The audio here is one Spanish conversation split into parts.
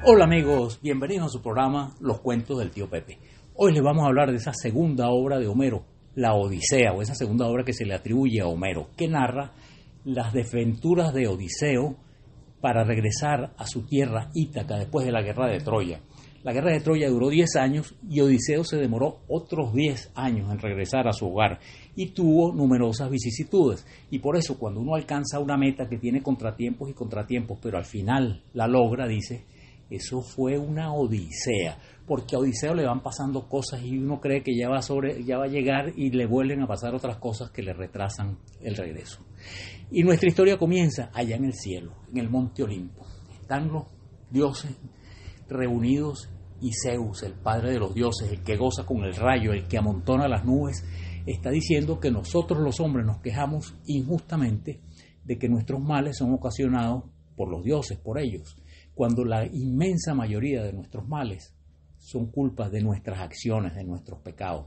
Hola amigos, bienvenidos a su programa Los cuentos del tío Pepe. Hoy les vamos a hablar de esa segunda obra de Homero, La Odisea, o esa segunda obra que se le atribuye a Homero, que narra las desventuras de Odiseo para regresar a su tierra Ítaca después de la guerra de Troya. La guerra de Troya duró 10 años y Odiseo se demoró otros 10 años en regresar a su hogar y tuvo numerosas vicisitudes. Y por eso cuando uno alcanza una meta que tiene contratiempos y contratiempos, pero al final la logra, dice, eso fue una odisea, porque a Odiseo le van pasando cosas y uno cree que ya va, a llegar y le vuelven a pasar otras cosas que le retrasan el regreso. Y nuestra historia comienza allá en el cielo, en el monte Olimpo. Están los dioses reunidos y Zeus, el padre de los dioses, el que goza con el rayo, el que amontona las nubes, está diciendo que nosotros los hombres nos quejamos injustamente de que nuestros males son ocasionados por los dioses, por ellos cuando la inmensa mayoría de nuestros males son culpas de nuestras acciones, de nuestros pecados.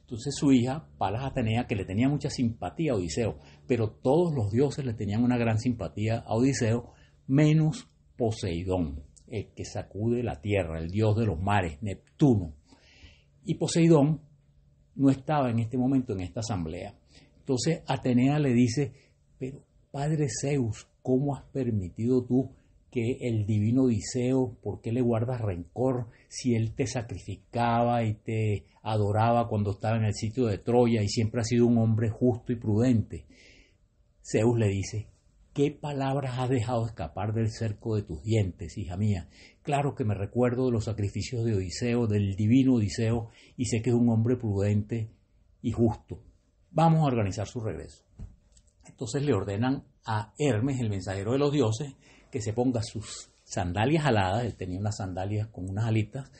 Entonces su hija, Palas Atenea, que le tenía mucha simpatía a Odiseo, pero todos los dioses le tenían una gran simpatía a Odiseo, menos Poseidón, el que sacude la tierra, el dios de los mares, Neptuno. Y Poseidón no estaba en este momento en esta asamblea. Entonces Atenea le dice, pero Padre Zeus, ¿cómo has permitido tú que el divino Odiseo, ¿por qué le guardas rencor si él te sacrificaba y te adoraba cuando estaba en el sitio de Troya y siempre ha sido un hombre justo y prudente? Zeus le dice, ¿qué palabras has dejado escapar del cerco de tus dientes, hija mía? Claro que me recuerdo de los sacrificios de Odiseo, del divino Odiseo, y sé que es un hombre prudente y justo. Vamos a organizar su regreso. Entonces le ordenan a Hermes, el mensajero de los dioses, que se ponga sus sandalias aladas, él tenía unas sandalias con unas alitas,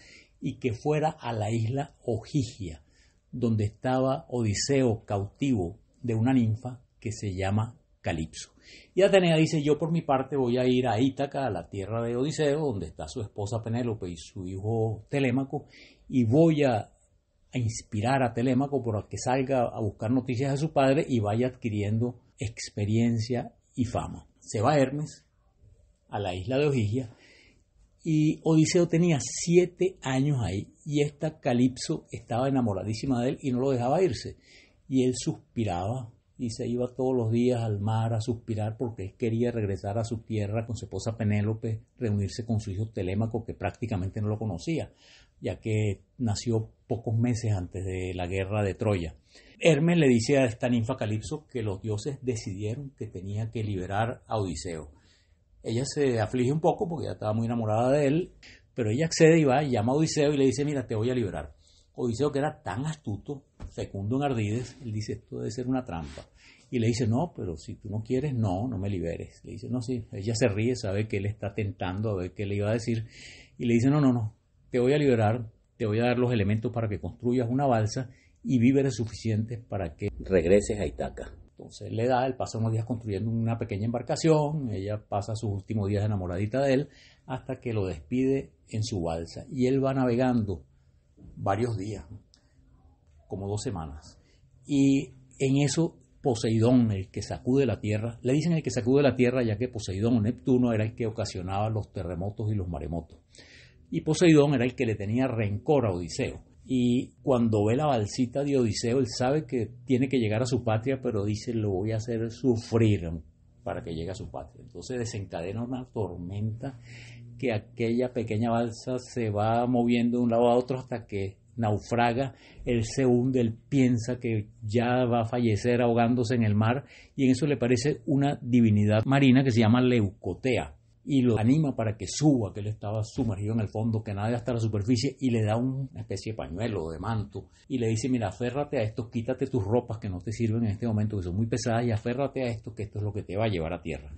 y que fuera a la isla Ojigia, donde estaba Odiseo cautivo de una ninfa que se llama Calipso. Y Atenea dice, yo por mi parte voy a ir a Ítaca, a la tierra de Odiseo, donde está su esposa Penélope y su hijo Telémaco, y voy a, inspirar a Telémaco para que salga a buscar noticias de su padre y vaya adquiriendo experiencia y fama. Se va Hermes, a la isla de Ogigia. Y Odiseo tenía siete años ahí y esta Calipso estaba enamoradísima de él y no lo dejaba irse. Y él suspiraba y se iba todos los días al mar a suspirar porque él quería regresar a su tierra con su esposa Penélope, reunirse con su hijo Telémaco, que prácticamente no lo conocía, ya que nació pocos meses antes de la guerra de Troya. Hermes le dice a esta ninfa Calipso que los dioses decidieron que tenía que liberar a Odiseo. Ella se aflige un poco porque ya estaba muy enamorada de él, pero ella accede y va y llama a Odiseo y le dice, mira, te voy a liberar. Odiseo, que era tan astuto, secundo en ardides, él dice, esto debe ser una trampa. Y le dice, no, pero si tú no quieres, no, no me liberes. Le dice, no, sí, ella se ríe, sabe que él está tentando a ver qué le iba a decir. Y le dice, no, no, no, te voy a liberar, te voy a dar los elementos para que construyas una balsa y víveres suficientes para que regreses a Itaca. Entonces le da, él pasa unos días construyendo una pequeña embarcación, ella pasa sus últimos días enamoradita de él, hasta que lo despide en su balsa. Y él va navegando varios días, como dos semanas. Y en eso Poseidón, el que sacude la tierra, le dicen el que sacude la tierra ya que Poseidón o Neptuno era el que ocasionaba los terremotos y los maremotos. Y Poseidón era el que le tenía rencor a Odiseo. Y cuando ve la balsita de Odiseo, él sabe que tiene que llegar a su patria, pero dice, lo voy a hacer sufrir para que llegue a su patria. Entonces desencadena una tormenta que aquella pequeña balsa se va moviendo de un lado a otro hasta que naufraga, él se hunde, él piensa que ya va a fallecer ahogándose en el mar y en eso le parece una divinidad marina que se llama Leucotea y lo anima para que suba, que él estaba sumergido en el fondo, que nadie hasta la superficie, y le da una especie de pañuelo, de manto, y le dice, mira, aférrate a esto, quítate tus ropas que no te sirven en este momento, que son muy pesadas, y aférrate a esto, que esto es lo que te va a llevar a tierra.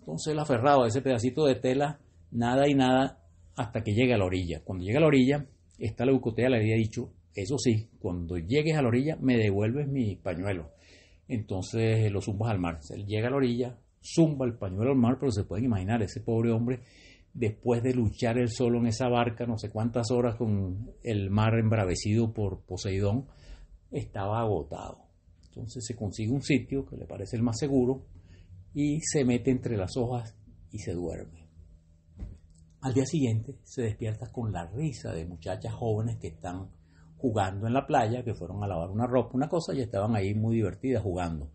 Entonces él aferrado a ese pedacito de tela, nada y nada, hasta que llega a la orilla. Cuando llega a la orilla, esta leucotea le había dicho, eso sí, cuando llegues a la orilla me devuelves mi pañuelo. Entonces lo zumbas al mar. Él llega a la orilla, zumba el pañuelo al mar, pero se pueden imaginar ese pobre hombre después de luchar él solo en esa barca no sé cuántas horas con el mar embravecido por Poseidón, estaba agotado. Entonces se consigue un sitio que le parece el más seguro y se mete entre las hojas y se duerme. Al día siguiente se despierta con la risa de muchachas jóvenes que están jugando en la playa, que fueron a lavar una ropa, una cosa, y estaban ahí muy divertidas jugando.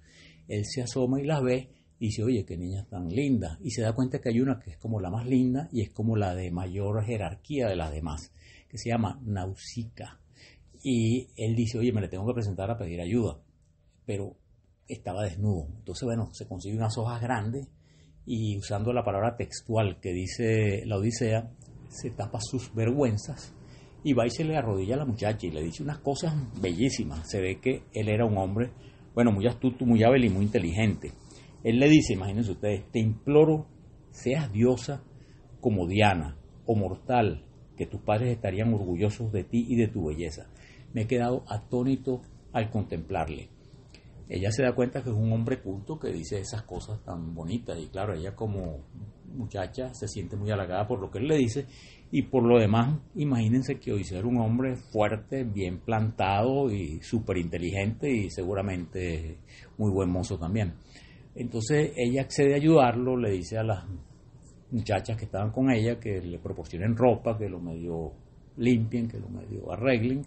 Él se asoma y las ve y dice, oye, qué niña tan linda. Y se da cuenta que hay una que es como la más linda y es como la de mayor jerarquía de las demás, que se llama Nausica. Y él dice, oye, me le tengo que presentar a pedir ayuda. Pero estaba desnudo. Entonces, bueno, se consigue unas hojas grandes y usando la palabra textual que dice la Odisea, se tapa sus vergüenzas y va y se le arrodilla a la muchacha y le dice unas cosas bellísimas. Se ve que él era un hombre, bueno, muy astuto, muy hábil y muy inteligente. Él le dice, imagínense ustedes, te imploro, seas diosa como Diana o mortal, que tus padres estarían orgullosos de ti y de tu belleza. Me he quedado atónito al contemplarle. Ella se da cuenta que es un hombre culto que dice esas cosas tan bonitas y claro, ella como muchacha se siente muy halagada por lo que él le dice y por lo demás, imagínense que hoy ser un hombre fuerte, bien plantado y súper inteligente y seguramente muy buen mozo también. Entonces ella accede a ayudarlo, le dice a las muchachas que estaban con ella que le proporcionen ropa, que lo medio limpien, que lo medio arreglen,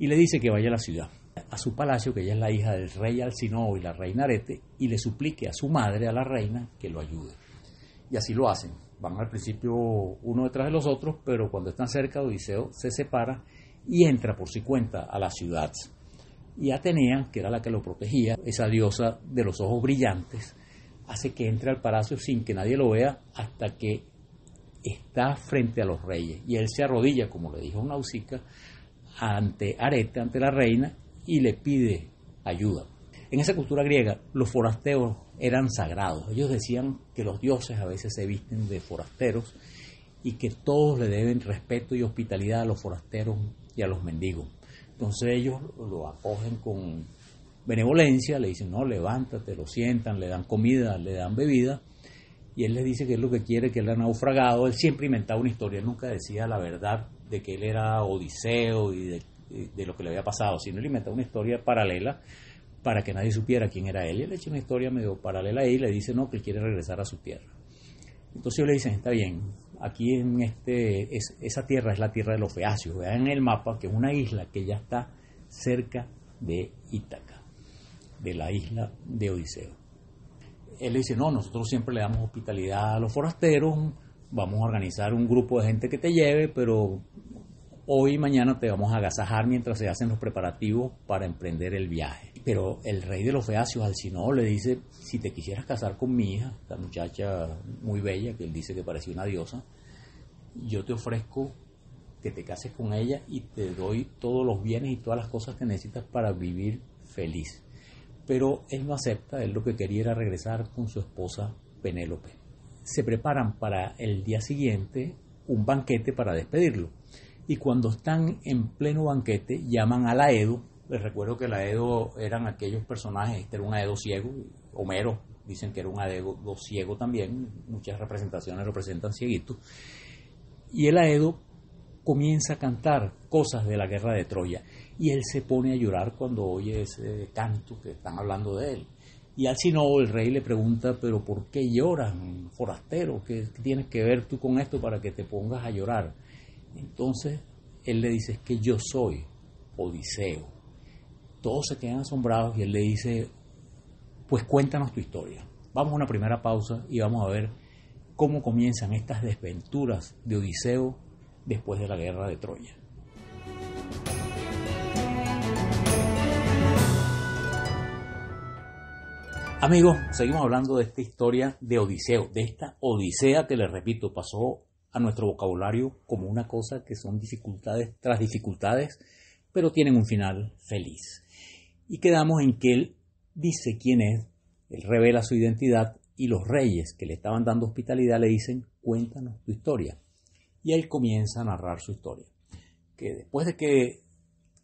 y le dice que vaya a la ciudad, a su palacio, que ella es la hija del rey Alcinoo y la reina Arete, y le suplique a su madre, a la reina, que lo ayude. Y así lo hacen. Van al principio uno detrás de los otros, pero cuando están cerca, Odiseo se separa y entra por su cuenta a la ciudad. Y Atenea, que era la que lo protegía, esa diosa de los ojos brillantes, hace que entre al palacio sin que nadie lo vea hasta que está frente a los reyes. Y él se arrodilla, como le dijo Nausica, ante Arete, ante la reina, y le pide ayuda. En esa cultura griega, los forasteros eran sagrados. Ellos decían que los dioses a veces se visten de forasteros y que todos le deben respeto y hospitalidad a los forasteros y a los mendigos. Entonces ellos lo acogen con benevolencia, le dicen, no, levántate, lo sientan, le dan comida, le dan bebida, y él les dice que es lo que quiere, que él ha naufragado, él siempre inventaba una historia, nunca decía la verdad de que él era Odiseo y de, lo que le había pasado, sino él inventaba una historia paralela para que nadie supiera quién era él, y él le echa una historia medio paralela ahí y le dice, no, que él quiere regresar a su tierra. Entonces ellos le dicen, está bien, aquí en este, esa tierra es la tierra de los feacios. Vean el mapa que es una isla que ya está cerca de Ítaca, de la isla de Odiseo. Él le dice, no, nosotros siempre le damos hospitalidad a los forasteros, vamos a organizar un grupo de gente que te lleve, pero hoy y mañana te vamos a agasajar mientras se hacen los preparativos para emprender el viaje pero el rey de los feacios, Alcinoo, le dice, si te quisieras casar con mi hija, la muchacha muy bella, que él dice que parecía una diosa, yo te ofrezco que te cases con ella y te doy todos los bienes y todas las cosas que necesitas para vivir feliz. Pero él no acepta, él lo que quería era regresar con su esposa Penélope. Se preparan para el día siguiente un banquete para despedirlo. Y cuando están en pleno banquete, llaman a la Laedo, les recuerdo que la Aedo eran aquellos personajes, este era un Edo ciego, Homero dicen que era un Edo ciego también, muchas representaciones representan cieguito. Y el Aedo comienza a cantar cosas de la guerra de Troya y él se pone a llorar cuando oye ese canto que están hablando de él. Y al no, el rey le pregunta, pero ¿por qué lloran forastero? ¿Qué tienes que ver tú con esto para que te pongas a llorar? Entonces él le dice, que yo soy Odiseo. Todos se quedan asombrados y él le dice, pues cuéntanos tu historia. Vamos a una primera pausa y vamos a ver cómo comienzan estas desventuras de Odiseo después de la guerra de Troya. Amigos, seguimos hablando de esta historia de Odiseo, de esta Odisea que, les repito, pasó a nuestro vocabulario como una cosa que son dificultades tras dificultades, pero tienen un final feliz y quedamos en que él dice quién es, él revela su identidad y los reyes que le estaban dando hospitalidad le dicen, cuéntanos tu historia. Y él comienza a narrar su historia. Que después de que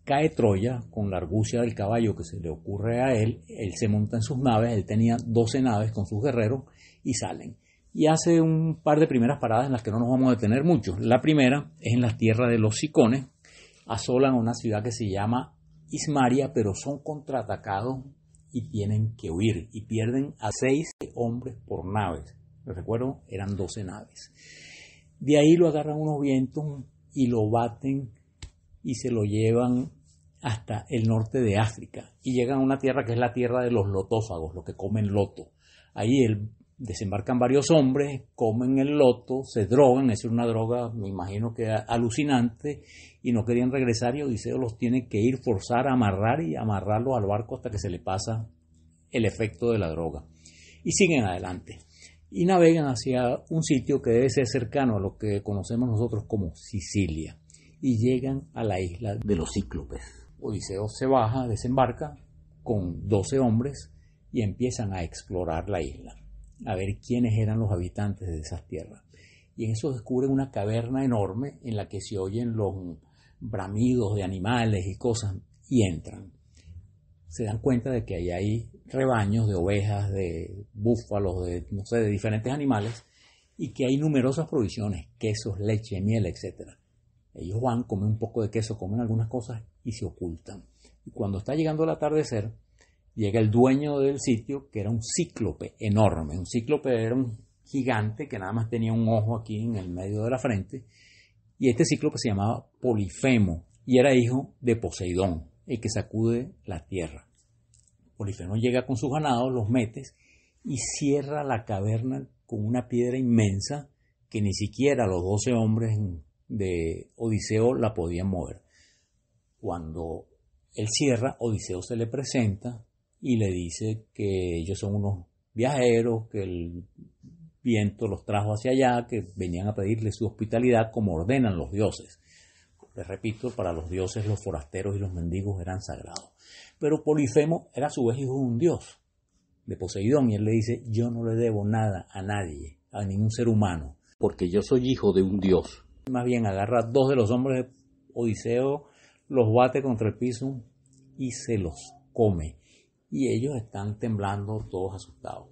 cae Troya con la argucia del caballo que se le ocurre a él, él se monta en sus naves, él tenía 12 naves con sus guerreros y salen. Y hace un par de primeras paradas en las que no nos vamos a detener mucho. La primera es en la tierra de los Sicones, asolan una ciudad que se llama Ismaria, pero son contraatacados y tienen que huir y pierden a seis hombres por naves. me recuerdo, eran 12 naves. De ahí lo agarran unos vientos y lo baten y se lo llevan hasta el norte de África y llegan a una tierra que es la tierra de los lotófagos, los que comen loto. Ahí desembarcan varios hombres, comen el loto, se drogan, es una droga, me imagino que alucinante, y no querían regresar y Odiseo los tiene que ir forzar a amarrar y amarrarlo al barco hasta que se le pasa el efecto de la droga. Y siguen adelante y navegan hacia un sitio que debe ser cercano a lo que conocemos nosotros como Sicilia y llegan a la isla de los Cíclopes. Odiseo se baja, desembarca con 12 hombres y empiezan a explorar la isla, a ver quiénes eran los habitantes de esas tierras. Y en eso descubren una caverna enorme en la que se oyen los bramidos de animales y cosas, y entran. Se dan cuenta de que ahí hay rebaños de ovejas, de búfalos, de, no sé, de diferentes animales, y que hay numerosas provisiones, quesos, leche, miel, etcétera Ellos van, comen un poco de queso, comen algunas cosas y se ocultan. Y cuando está llegando el atardecer, llega el dueño del sitio, que era un cíclope enorme. Un cíclope era un gigante que nada más tenía un ojo aquí en el medio de la frente y este cíclope se llamaba Polifemo y era hijo de Poseidón, el que sacude la tierra. Polifemo llega con sus ganados, los metes y cierra la caverna con una piedra inmensa que ni siquiera los doce hombres de Odiseo la podían mover. Cuando él cierra, Odiseo se le presenta y le dice que ellos son unos viajeros, que el viento los trajo hacia allá, que venían a pedirle su hospitalidad como ordenan los dioses. Les repito, para los dioses los forasteros y los mendigos eran sagrados. Pero Polifemo era a su vez hijo de un dios, de Poseidón, y él le dice, yo no le debo nada a nadie, a ningún ser humano. Porque yo soy hijo de un dios. Más bien agarra dos de los hombres de Odiseo, los bate contra el piso y se los come. Y ellos están temblando todos asustados.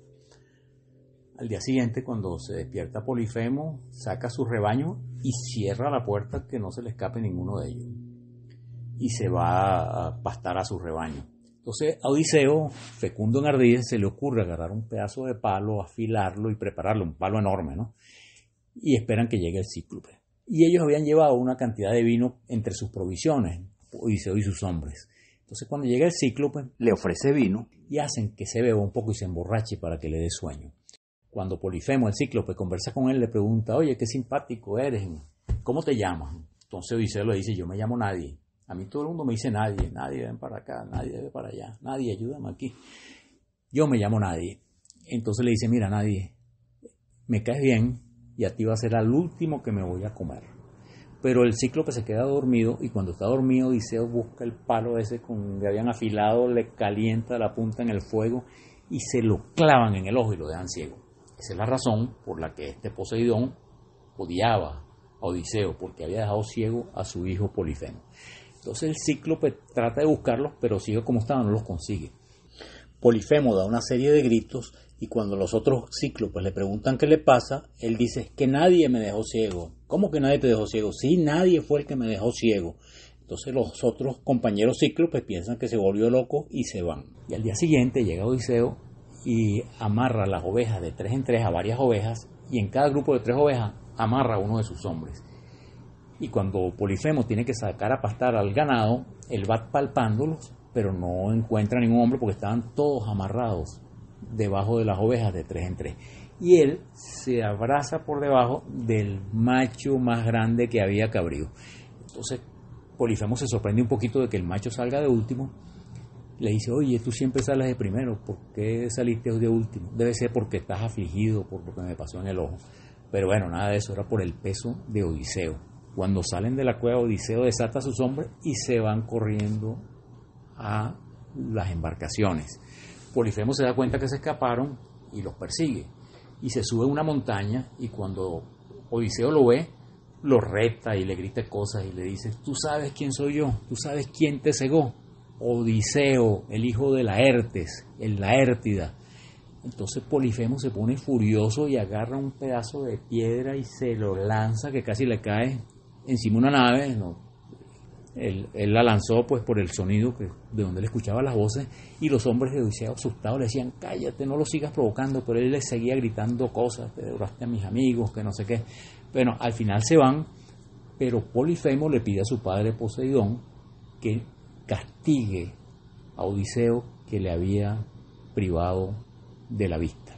Al día siguiente, cuando se despierta Polifemo, saca su rebaño y cierra la puerta que no se le escape ninguno de ellos. Y se va a pastar a su rebaño. Entonces a Odiseo, fecundo en ardides, se le ocurre agarrar un pedazo de palo, afilarlo y prepararlo, un palo enorme, ¿no? Y esperan que llegue el cíclope. Y ellos habían llevado una cantidad de vino entre sus provisiones, Odiseo y sus hombres. Entonces cuando llega el cíclope, le ofrece vino y hacen que se beba un poco y se emborrache para que le dé sueño. Cuando Polifemo, el cíclope, pues, conversa con él, le pregunta, oye, qué simpático eres, ¿cómo te llamas? Entonces Odiseo le dice, yo me llamo nadie. A mí todo el mundo me dice nadie, nadie ven para acá, nadie ven para allá, nadie ayúdame aquí. Yo me llamo nadie. Entonces le dice, mira nadie, me caes bien y a ti va a ser al último que me voy a comer. Pero el cíclope pues, se queda dormido y cuando está dormido Odiseo busca el palo ese con que habían afilado, le calienta la punta en el fuego y se lo clavan en el ojo y lo dejan ciego. Esa es la razón por la que este Poseidón odiaba a Odiseo, porque había dejado ciego a su hijo Polifemo. Entonces el cíclope pues, trata de buscarlos, pero sigue como estaba, no los consigue. Polifemo da una serie de gritos y cuando los otros cíclopes le preguntan qué le pasa, él dice que nadie me dejó ciego. ¿Cómo que nadie te dejó ciego? Sí, nadie fue el que me dejó ciego. Entonces los otros compañeros cíclopes piensan que se volvió loco y se van. Y al día siguiente llega Odiseo y amarra las ovejas de tres en tres a varias ovejas y en cada grupo de tres ovejas amarra a uno de sus hombres. Y cuando Polifemo tiene que sacar a pastar al ganado, él va palpándolos, pero no encuentra ningún hombre porque estaban todos amarrados debajo de las ovejas de tres en tres. Y él se abraza por debajo del macho más grande que había cabrío. Entonces Polifemo se sorprende un poquito de que el macho salga de último le dice, oye, tú siempre sales de primero, ¿por qué saliste de último? Debe ser porque estás afligido por lo que me pasó en el ojo. Pero bueno, nada de eso, era por el peso de Odiseo. Cuando salen de la cueva, Odiseo desata a sus hombres y se van corriendo a las embarcaciones. Polifemo se da cuenta que se escaparon y los persigue. Y se sube a una montaña y cuando Odiseo lo ve, lo reta y le grita cosas y le dice, tú sabes quién soy yo, tú sabes quién te cegó, Odiseo, el hijo de Laertes, el Laértida. Entonces Polifemo se pone furioso y agarra un pedazo de piedra y se lo lanza, que casi le cae encima una nave. No, él, la lanzó pues por el sonido que, de donde él escuchaba las voces y los hombres de Odiseo asustados le decían cállate, no lo sigas provocando, pero él le seguía gritando cosas, te devoraste a mis amigos, que no sé qué. Bueno, al final se van, pero Polifemo le pide a su padre Poseidón que castigue a Odiseo que le había privado de la vista.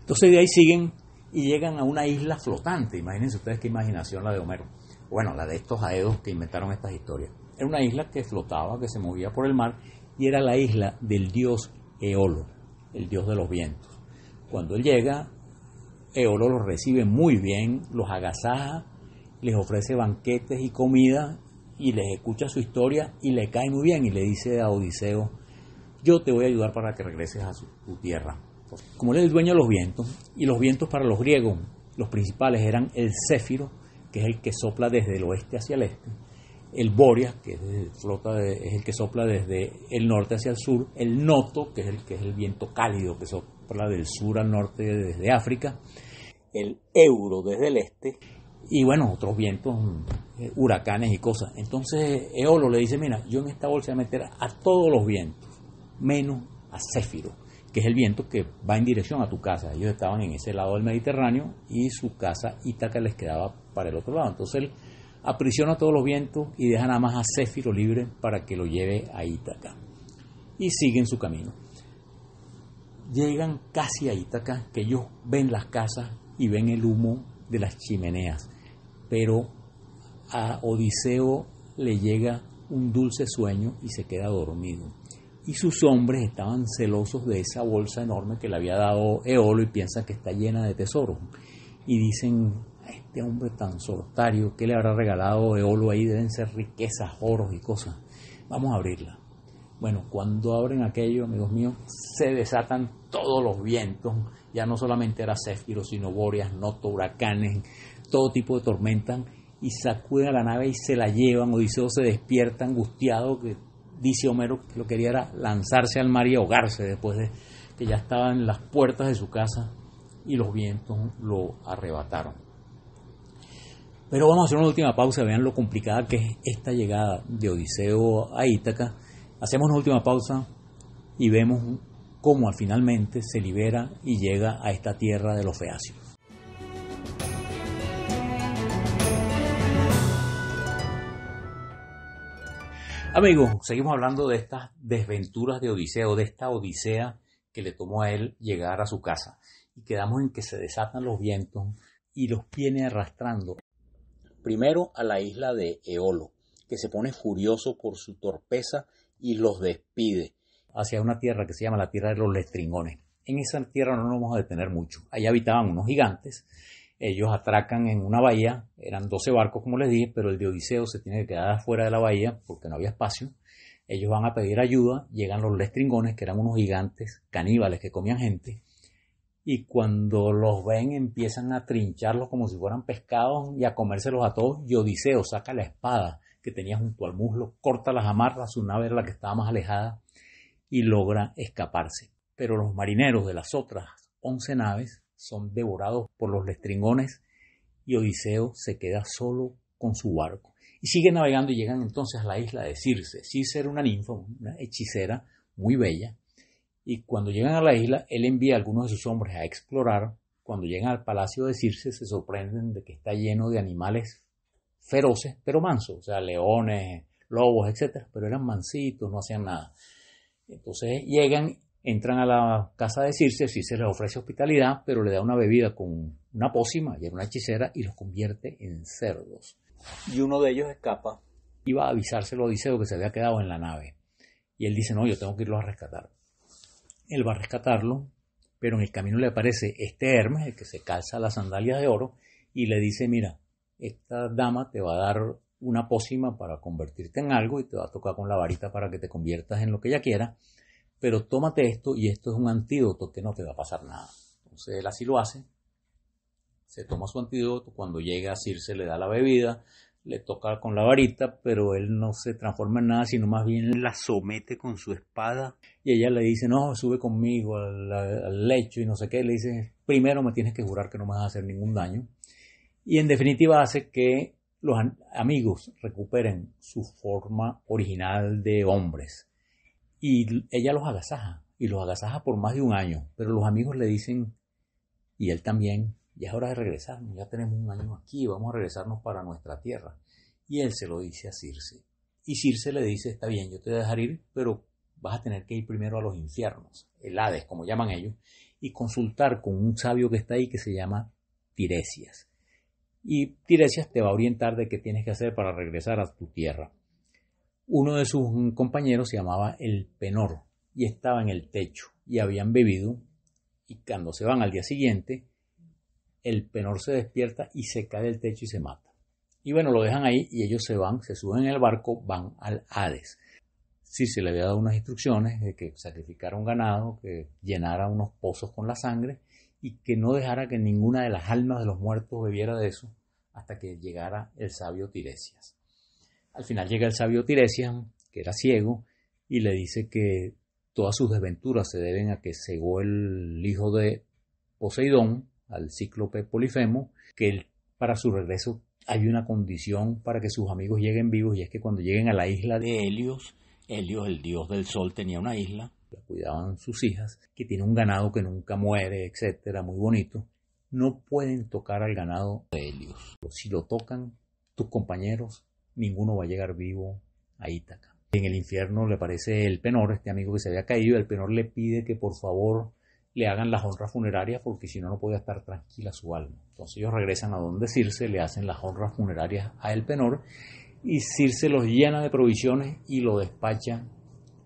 Entonces de ahí siguen y llegan a una isla flotante. Imagínense ustedes qué imaginación la de Homero. Bueno, la de estos aedos que inventaron estas historias. Era una isla que flotaba, que se movía por el mar y era la isla del dios Eolo, el dios de los vientos. Cuando él llega, Eolo los recibe muy bien, los agasaja, les ofrece banquetes y comida y les escucha su historia y le cae muy bien y le dice a Odiseo, yo te voy a ayudar para que regreses a su, tu tierra. Como él es el dueño de los vientos, y los vientos para los griegos, los principales eran el céfiro, que es el que sopla desde el oeste hacia el este, el Boria que es el, flota es el que sopla desde el norte hacia el sur, el noto, que es el, que es el viento cálido que sopla del sur al norte desde África, el euro desde el este y bueno, otros vientos, eh, huracanes y cosas. Entonces Eolo le dice, mira, yo en esta bolsa voy a meter a todos los vientos, menos a Céfiro, que es el viento que va en dirección a tu casa. Ellos estaban en ese lado del Mediterráneo y su casa Ítaca les quedaba para el otro lado. Entonces él aprisiona todos los vientos y deja nada más a Céfiro libre para que lo lleve a Ítaca. Y siguen su camino. Llegan casi a Ítaca, que ellos ven las casas y ven el humo de las chimeneas pero a Odiseo le llega un dulce sueño y se queda dormido. Y sus hombres estaban celosos de esa bolsa enorme que le había dado Eolo y piensan que está llena de tesoros. Y dicen, a este hombre tan solitario, ¿qué le habrá regalado Eolo ahí? Deben ser riquezas, oros y cosas. Vamos a abrirla. Bueno, cuando abren aquello, amigos míos, se desatan todos los vientos. Ya no solamente era Céfiro, sino Boreas, Noto, huracanes, todo tipo de tormenta y sacuden a la nave y se la llevan. Odiseo se despierta angustiado, que dice Homero que lo quería era lanzarse al mar y ahogarse después de que ya estaba en las puertas de su casa y los vientos lo arrebataron. Pero vamos a hacer una última pausa, vean lo complicada que es esta llegada de Odiseo a Ítaca. Hacemos una última pausa y vemos cómo finalmente se libera y llega a esta tierra de los feacios. Amigos, seguimos hablando de estas desventuras de Odiseo, de esta odisea que le tomó a él llegar a su casa. Y quedamos en que se desatan los vientos y los viene arrastrando. Primero a la isla de Eolo, que se pone furioso por su torpeza y los despide hacia una tierra que se llama la Tierra de los Lestringones. En esa tierra no nos vamos a detener mucho. Allá habitaban unos gigantes ellos atracan en una bahía, eran 12 barcos como les dije, pero el de Odiseo se tiene que quedar fuera de la bahía porque no había espacio. Ellos van a pedir ayuda, llegan los lestringones, que eran unos gigantes caníbales que comían gente, y cuando los ven empiezan a trincharlos como si fueran pescados y a comérselos a todos, y Odiseo saca la espada que tenía junto al muslo, corta las amarras, su nave era la que estaba más alejada, y logra escaparse. Pero los marineros de las otras 11 naves son devorados por los lestringones y Odiseo se queda solo con su barco. Y sigue navegando y llegan entonces a la isla de Circe. Circe era una ninfa, una hechicera muy bella. Y cuando llegan a la isla, él envía a algunos de sus hombres a explorar. Cuando llegan al palacio de Circe, se sorprenden de que está lleno de animales feroces, pero mansos, o sea, leones, lobos, etc. Pero eran mansitos, no hacían nada. Entonces llegan entran a la casa de Circe, se les ofrece hospitalidad, pero le da una bebida con una pócima, y era una hechicera, y los convierte en cerdos. Y uno de ellos escapa. Iba a avisárselo a Odiseo que se había quedado en la nave. Y él dice, no, yo tengo que irlo a rescatar. Él va a rescatarlo, pero en el camino le aparece este Hermes, el que se calza las sandalias de oro, y le dice, mira, esta dama te va a dar una pócima para convertirte en algo y te va a tocar con la varita para que te conviertas en lo que ella quiera pero tómate esto y esto es un antídoto que no te va a pasar nada. Entonces él así lo hace, se toma su antídoto, cuando llega a se le da la bebida, le toca con la varita, pero él no se transforma en nada, sino más bien la somete con su espada y ella le dice, no, sube conmigo al, al lecho y no sé qué, le dice, primero me tienes que jurar que no me vas a hacer ningún daño. Y en definitiva hace que los amigos recuperen su forma original de hombres y ella los agasaja, y los agasaja por más de un año, pero los amigos le dicen, y él también, ya es hora de regresarnos, ya tenemos un año aquí, vamos a regresarnos para nuestra tierra. Y él se lo dice a Circe. Y Circe le dice, está bien, yo te voy a dejar ir, pero vas a tener que ir primero a los infiernos, el Hades, como llaman ellos, y consultar con un sabio que está ahí que se llama Tiresias. Y Tiresias te va a orientar de qué tienes que hacer para regresar a tu tierra. Uno de sus compañeros se llamaba el Penor y estaba en el techo y habían bebido y cuando se van al día siguiente, el Penor se despierta y se cae del techo y se mata. Y bueno, lo dejan ahí y ellos se van, se suben en el barco, van al Hades. Sí, se le había dado unas instrucciones de que sacrificara un ganado, que llenara unos pozos con la sangre y que no dejara que ninguna de las almas de los muertos bebiera de eso hasta que llegara el sabio Tiresias. Al final llega el sabio Tiresias, que era ciego, y le dice que todas sus desventuras se deben a que cegó el hijo de Poseidón, al cíclope Polifemo, que para su regreso hay una condición para que sus amigos lleguen vivos y es que cuando lleguen a la isla de Helios, Helios, el dios del sol, tenía una isla, la cuidaban sus hijas, que tiene un ganado que nunca muere, etcétera, muy bonito. No pueden tocar al ganado de Helios. Si lo tocan, tus compañeros ninguno va a llegar vivo a Ítaca. En el infierno le parece el penor, este amigo que se había caído, el penor le pide que por favor le hagan las honras funerarias porque si no, no podía estar tranquila su alma. Entonces ellos regresan a donde Circe, le hacen las honras funerarias a el penor y Circe los llena de provisiones y lo despacha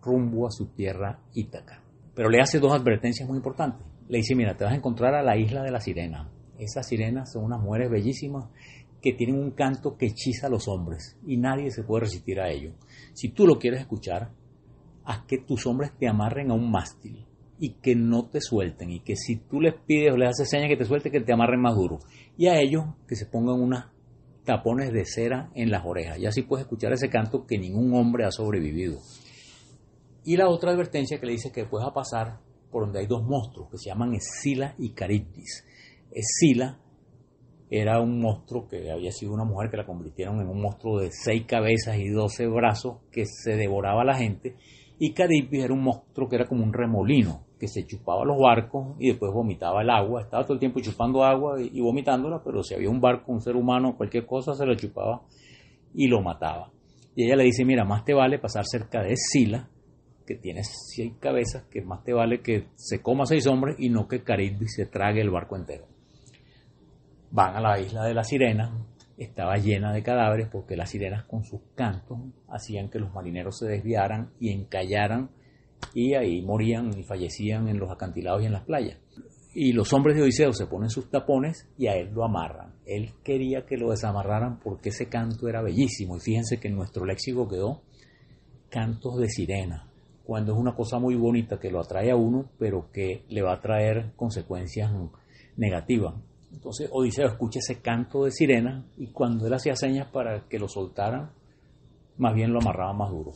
rumbo a su tierra Ítaca. Pero le hace dos advertencias muy importantes. Le dice, mira, te vas a encontrar a la isla de la sirena. Esas sirenas son unas mujeres bellísimas que tienen un canto que hechiza a los hombres y nadie se puede resistir a ello. Si tú lo quieres escuchar, haz que tus hombres te amarren a un mástil y que no te suelten y que si tú les pides o les haces señas que te suelten, que te amarren más duro. Y a ellos que se pongan unas tapones de cera en las orejas. Y así puedes escuchar ese canto que ningún hombre ha sobrevivido. Y la otra advertencia que le dice que puedes pasar por donde hay dos monstruos que se llaman Escila y Caribdis. Escila era un monstruo que había sido una mujer que la convirtieron en un monstruo de seis cabezas y doce brazos que se devoraba a la gente. Y Caribbe era un monstruo que era como un remolino, que se chupaba los barcos y después vomitaba el agua. Estaba todo el tiempo chupando agua y, vomitándola, pero si había un barco, un ser humano, cualquier cosa, se lo chupaba y lo mataba. Y ella le dice, mira, más te vale pasar cerca de Sila, que tiene seis cabezas, que más te vale que se coma seis hombres y no que Caribbe se trague el barco entero van a la isla de la sirena, estaba llena de cadáveres porque las sirenas con sus cantos hacían que los marineros se desviaran y encallaran y ahí morían y fallecían en los acantilados y en las playas. Y los hombres de Odiseo se ponen sus tapones y a él lo amarran. Él quería que lo desamarraran porque ese canto era bellísimo. Y fíjense que en nuestro léxico quedó cantos de sirena, cuando es una cosa muy bonita que lo atrae a uno, pero que le va a traer consecuencias negativas. Entonces Odiseo escucha ese canto de sirena y cuando él hacía señas para que lo soltaran, más bien lo amarraba más duro,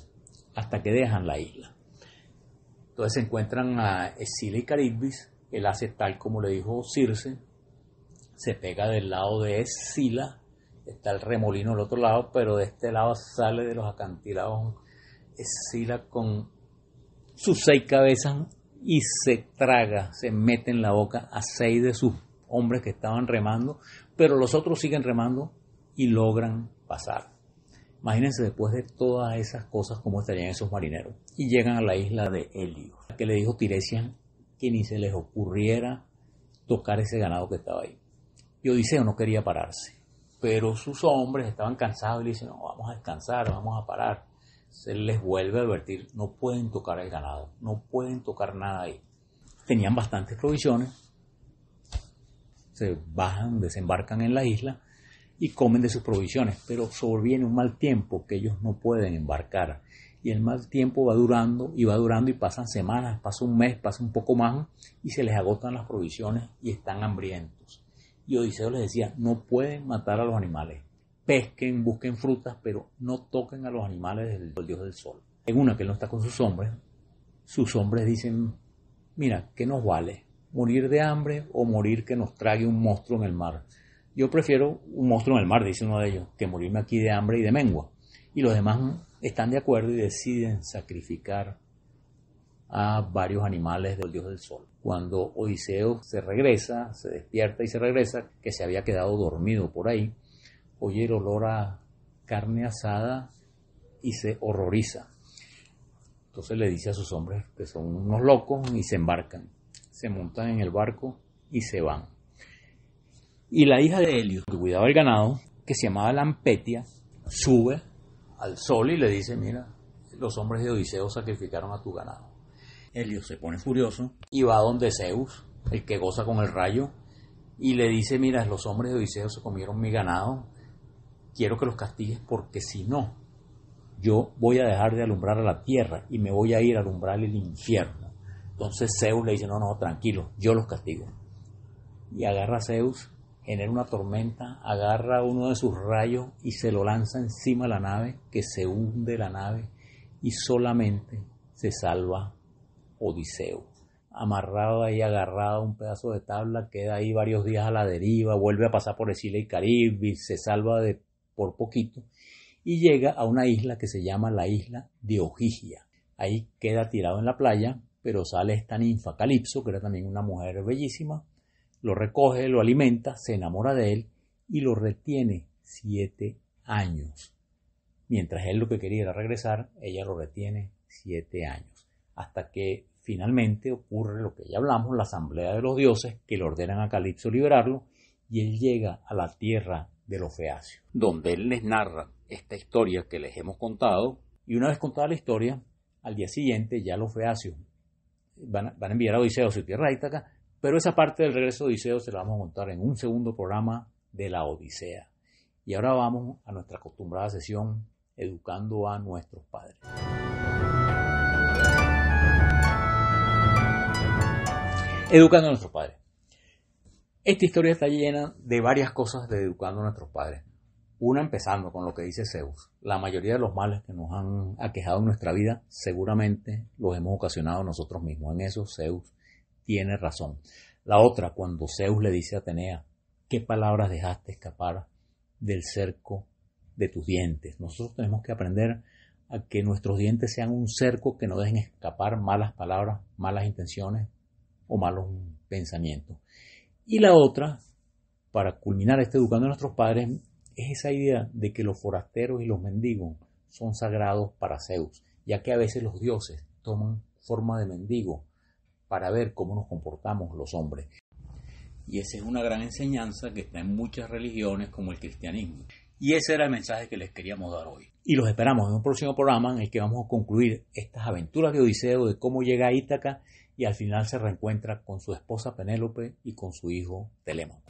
hasta que dejan la isla. Entonces se encuentran a Escila y Caribis, él hace tal como le dijo Circe, se pega del lado de Escila, está el remolino del otro lado, pero de este lado sale de los acantilados Escila con sus seis cabezas y se traga, se mete en la boca a seis de sus hombres que estaban remando, pero los otros siguen remando y logran pasar. Imagínense después de todas esas cosas cómo estarían esos marineros. Y llegan a la isla de Helios, que le dijo Tiresias que ni se les ocurriera tocar ese ganado que estaba ahí. Y Odiseo no quería pararse, pero sus hombres estaban cansados y le dicen, no, vamos a descansar, vamos a parar. Se les vuelve a advertir, no pueden tocar el ganado, no pueden tocar nada ahí. Tenían bastantes provisiones, se bajan, desembarcan en la isla y comen de sus provisiones, pero sobreviene un mal tiempo que ellos no pueden embarcar. Y el mal tiempo va durando y va durando y pasan semanas, pasa un mes, pasa un poco más y se les agotan las provisiones y están hambrientos. Y Odiseo les decía, no pueden matar a los animales, pesquen, busquen frutas, pero no toquen a los animales del, dios del sol. En una que él no está con sus hombres, sus hombres dicen, mira, ¿qué nos vale? morir de hambre o morir que nos trague un monstruo en el mar. Yo prefiero un monstruo en el mar, dice uno de ellos, que morirme aquí de hambre y de mengua. Y los demás están de acuerdo y deciden sacrificar a varios animales del dios del sol. Cuando Odiseo se regresa, se despierta y se regresa, que se había quedado dormido por ahí, oye el olor a carne asada y se horroriza. Entonces le dice a sus hombres que son unos locos y se embarcan se montan en el barco y se van. Y la hija de Helios, que cuidaba el ganado, que se llamaba Lampetia, sube al sol y le dice, mira, los hombres de Odiseo sacrificaron a tu ganado. Helios se pone furioso y va donde Zeus, el que goza con el rayo, y le dice, mira, los hombres de Odiseo se comieron mi ganado, quiero que los castigues porque si no, yo voy a dejar de alumbrar a la tierra y me voy a ir a alumbrar el infierno. Entonces Zeus le dice, no, no, tranquilo, yo los castigo. Y agarra a Zeus, genera una tormenta, agarra uno de sus rayos y se lo lanza encima de la nave, que se hunde la nave y solamente se salva Odiseo. Amarrado ahí, agarrado a un pedazo de tabla, queda ahí varios días a la deriva, vuelve a pasar por el Sile y Caribe, se salva de, por poquito y llega a una isla que se llama la isla de Ojigia. Ahí queda tirado en la playa, pero sale esta ninfa Calipso, que era también una mujer bellísima, lo recoge, lo alimenta, se enamora de él y lo retiene siete años. Mientras él lo que quería era regresar, ella lo retiene siete años, hasta que finalmente ocurre lo que ya hablamos, la asamblea de los dioses, que le ordenan a Calipso liberarlo, y él llega a la tierra de los feacios, donde él les narra esta historia que les hemos contado, y una vez contada la historia, al día siguiente ya los feacios van a, a enviar a Odiseo su tierra Ítaca, pero esa parte del regreso de Odiseo se la vamos a contar en un segundo programa de la Odisea. Y ahora vamos a nuestra acostumbrada sesión educando a nuestros padres. Educando a nuestros padres. Esta historia está llena de varias cosas de educando a nuestros padres. Una empezando con lo que dice Zeus. La mayoría de los males que nos han aquejado en nuestra vida seguramente los hemos ocasionado nosotros mismos. En eso Zeus tiene razón. La otra, cuando Zeus le dice a Atenea, ¿qué palabras dejaste escapar del cerco de tus dientes? Nosotros tenemos que aprender a que nuestros dientes sean un cerco que no dejen escapar malas palabras, malas intenciones o malos pensamientos. Y la otra, para culminar este educando a nuestros padres, es esa idea de que los forasteros y los mendigos son sagrados para Zeus, ya que a veces los dioses toman forma de mendigo para ver cómo nos comportamos los hombres. Y esa es una gran enseñanza que está en muchas religiones como el cristianismo. Y ese era el mensaje que les queríamos dar hoy. Y los esperamos en un próximo programa en el que vamos a concluir estas aventuras de Odiseo de cómo llega a Ítaca y al final se reencuentra con su esposa Penélope y con su hijo Telémaco.